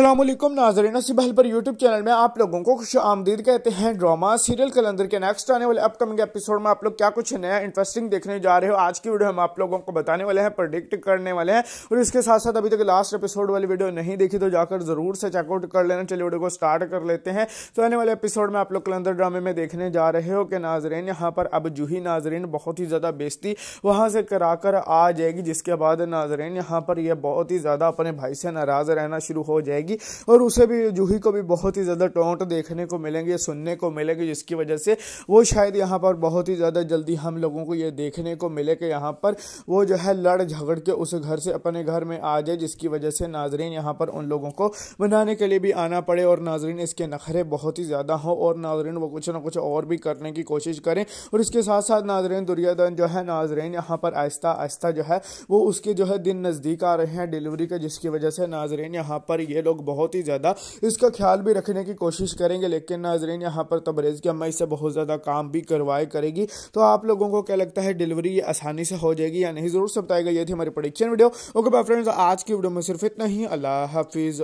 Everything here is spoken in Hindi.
असलम नाजरीन नसीब पर यूट्यूब चैनल में आप लोगों को खुश आमदीद कहते हैं ड्रामा सीरियल कलंदर के नेक्स्ट आने वाले अपकमिंग एपिसोड में आप लोग क्या कुछ नया इंटरेस्टिंग देखने जा रहे हो आज की वीडियो हम आप लोगों को बताने वाले हैं प्रोडिक्ट करने वाले हैं और इसके साथ साथ अभी तक लास्ट एपिसोड वाली वीडियो नहीं देखी तो जाकर जरूर से चेकआउट कर लेना चलिए वीडियो को स्टार्ट कर लेते हैं तो आने वाले एपिसोड में आप लोग कलंदर ड्रामे में देखने जा रहे हो कि नाजरीन यहाँ पर अब जूही नाजरीन बहुत ही ज़्यादा बेजती वहाँ से करा कर आ जाएगी जिसके बाद नाजरीन यहाँ पर यह बहुत ही ज़्यादा अपने भाई से नाराज़ रहना शुरू हो जाएगी जाएगी और उसे भी जूही को भी बहुत ही ज़्यादा टोंट देखने को मिलेंगे सुनने को मिलेंगे जिसकी वजह से वो शायद यहाँ पर बहुत ही ज़्यादा जल्दी हम लोगों को ये देखने को मिले कि यहाँ पर वो जो है लड़ झगड़ के उस घर से अपने घर में आ जाए जिसकी वजह से नाजरीन यहाँ पर उन लोगों को बनाने के लिए भी आना पड़े और नाजरीन इसके नखरे बहुत ही ज़्यादा हों और नाजरीन वो कुछ ना कुछ और भी करने की कोशिश करें और इसके साथ साथ नाजरीन दुर्योधन जो है नाजरीन यहाँ पर आहिस्ता आहिस्ता जो है वो उसके जो है दिन नज़दीक आ रहे हैं डिलीवरी के जिसकी वजह से नाजरीन यहाँ पर ये लोग लोग बहुत ही ज़्यादा इसका ख्याल भी रखने की कोशिश करेंगे लेकिन नाजरीन यहाँ पर तबरेज़ तो की अम्मा इससे बहुत ज़्यादा काम भी करवाए करेगी तो आप लोगों को क्या लगता है डिलीवरी ये आसानी से हो जाएगी या नहीं ज़रूर सब बताएगा ये थी हमारी production video okay bye friends आज की वीडियो में सिर्फ इतना ही अल्लाह हाफिज़